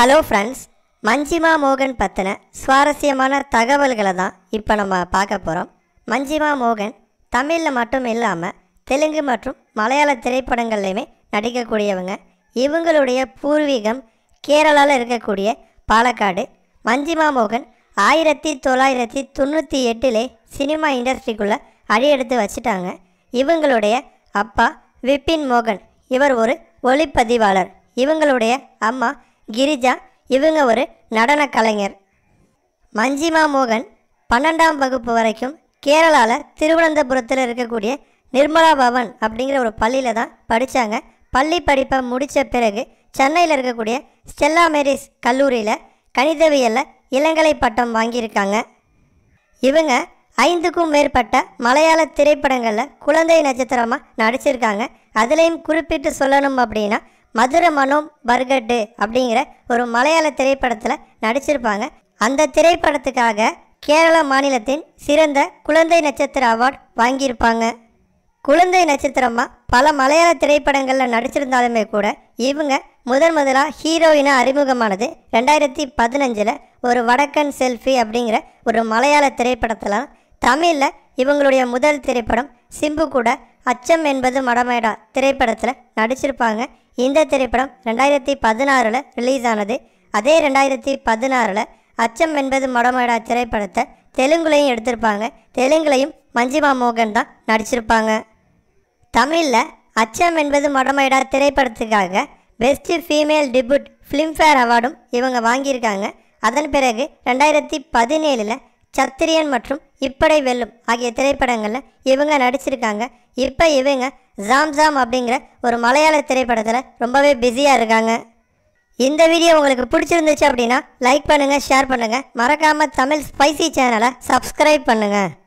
hello friends Manjima மோகன் பற்றின சுவாரஸ்யமான தகவல்களை தான் இப்போ நம்ம பார்க்க போகிறோம் மஞ்சிமா மோகன் தமிழில் மட்டும் இல்லாமல் தெலுங்கு மற்றும் மலையாள திரைப்படங்கள்லையுமே நடிக்கக்கூடியவங்க இவங்களுடைய பூர்வீகம் கேரளாவில் இருக்கக்கூடிய பாலக்காடு மஞ்சிமா மோகன் ஆயிரத்தி தொள்ளாயிரத்தி தொண்ணூற்றி எட்டிலே சினிமா இண்டஸ்ட்ரிக்குள்ளே அடியெடுத்து வச்சுட்டாங்க இவங்களுடைய அப்பா விபின் மோகன் இவர் ஒரு ஒளிப்பதிவாளர் இவங்களுடைய அம்மா கிரிஜா இவங்க ஒரு நடன கலைஞர் மஞ்சிமா மோகன் பன்னெண்டாம் வகுப்பு வரைக்கும் கேரளாவில் திருவனந்தபுரத்தில் இருக்கக்கூடிய நிர்மலா பவன் அப்படிங்கிற ஒரு பள்ளியில் தான் படித்தாங்க பள்ளி படிப்பை முடித்த பிறகு சென்னையில் இருக்கக்கூடிய ஸ்டெல்லா மேரிஸ் கல்லூரியில் கணிதவியலில் இளங்கலை பட்டம் வாங்கியிருக்காங்க இவங்க ஐந்துக்கும் மேற்பட்ட மலையாள திரைப்படங்களில் குழந்தை நட்சத்திரமாக நடிச்சிருக்காங்க அதுலேயும் குறிப்பிட்டு சொல்லணும் அப்படின்னா மதுர மனோம் பர்கட்டு அப்படிங்கிற ஒரு மலையாள திரைப்படத்தில் நடிச்சிருப்பாங்க அந்த திரைப்படத்துக்காக கேரள மாநிலத்தின் சிறந்த குழந்தை நட்சத்திர அவார்ட் வாங்கியிருப்பாங்க குழந்தை நட்சத்திரமாக பல மலையாள திரைப்படங்களில் நடிச்சிருந்தாலுமே கூட இவங்க முதன் முதலாக ஹீரோயினாக அறிமுகமானது ரெண்டாயிரத்தி பதினஞ்சில் ஒரு வடக்கன் செல்ஃபி அப்படிங்கிற ஒரு மலையாள திரைப்படத்தில் தமிழில் இவங்களுடைய முதல் திரைப்படம் சிம்பு கூட அச்சம் என்பது மடமேடா திரைப்படத்தில் நடிச்சிருப்பாங்க இந்த திரைப்படம் ரெண்டாயிரத்தி பதினாறில் ரிலீஸ் ஆனது அதே ரெண்டாயிரத்தி பதினாறில் அச்சம் என்பது மடமேடா திரைப்படத்தை தெலுங்குலையும் எடுத்திருப்பாங்க தெலுங்குலையும் மஞ்சிமா மோகன் தான் நடிச்சிருப்பாங்க தமிழில் அச்சம் என்பது மடமேடா திரைப்படத்துக்காக பெஸ்ட் ஃபீமேல் டிபுட் ஃபிலிம்ஃபேர் அவார்டும் இவங்க வாங்கியிருக்காங்க அதன் பிறகு ரெண்டாயிரத்தி பதினேழில் சத்திரியன் மற்றும் இப்படை வெல்லும் ஆகிய திரைப்படங்களில் இவங்க நடிச்சிருக்காங்க இப்போ இவங்க ஜாம் ஜாம் அப்படிங்கிற ஒரு மலையாள திரைப்படத்தில் ரொம்பவே பிஸியாக இருக்காங்க இந்த வீடியோ உங்களுக்கு பிடிச்சிருந்துச்சு அப்படின்னா லைக் பண்ணுங்கள் ஷேர் பண்ணுங்கள் மறக்காமல் தமிழ் ஸ்பைசி சேனலை சப்ஸ்கிரைப் பண்ணுங்கள்